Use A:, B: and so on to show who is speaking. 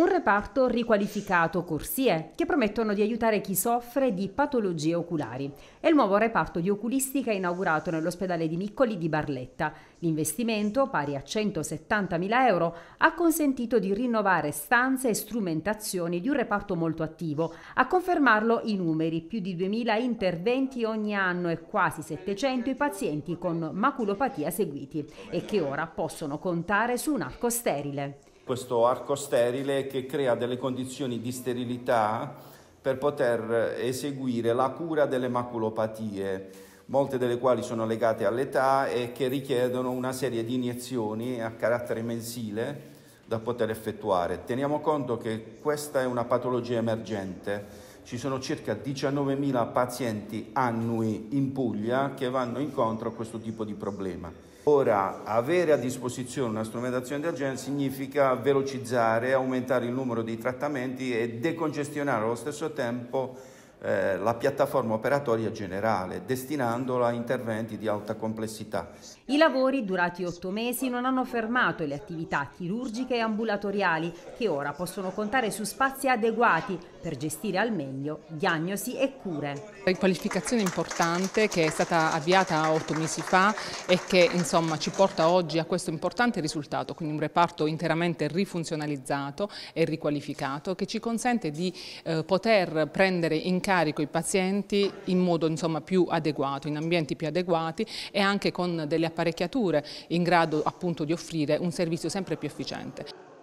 A: un reparto riqualificato corsie che promettono di aiutare chi soffre di patologie oculari. È il nuovo reparto di oculistica inaugurato nell'ospedale di Miccoli di Barletta. L'investimento, pari a 170.000 euro, ha consentito di rinnovare stanze e strumentazioni di un reparto molto attivo. A confermarlo i numeri, più di 2.000 interventi ogni anno e quasi 700 i pazienti con maculopatia seguiti e che ora possono contare su un arco sterile
B: questo arco sterile che crea delle condizioni di sterilità per poter eseguire la cura delle maculopatie, molte delle quali sono legate all'età e che richiedono una serie di iniezioni a carattere mensile da poter effettuare. Teniamo conto che questa è una patologia emergente ci sono circa 19.000 pazienti annui in Puglia che vanno incontro a questo tipo di problema. Ora, avere a disposizione una strumentazione del genere significa velocizzare, aumentare il numero dei trattamenti e decongestionare allo stesso tempo eh, la piattaforma operatoria generale, destinandola a interventi di alta complessità.
A: I lavori, durati otto mesi, non hanno fermato le attività chirurgiche e ambulatoriali, che ora possono contare su spazi adeguati per gestire al meglio diagnosi e cure.
C: La riqualificazione importante che è stata avviata otto mesi fa e che insomma, ci porta oggi a questo importante risultato, quindi un reparto interamente rifunzionalizzato e riqualificato che ci consente di eh, poter prendere in carico carico i pazienti in modo insomma, più adeguato, in ambienti più adeguati e anche con delle apparecchiature in grado appunto di offrire un servizio sempre più efficiente.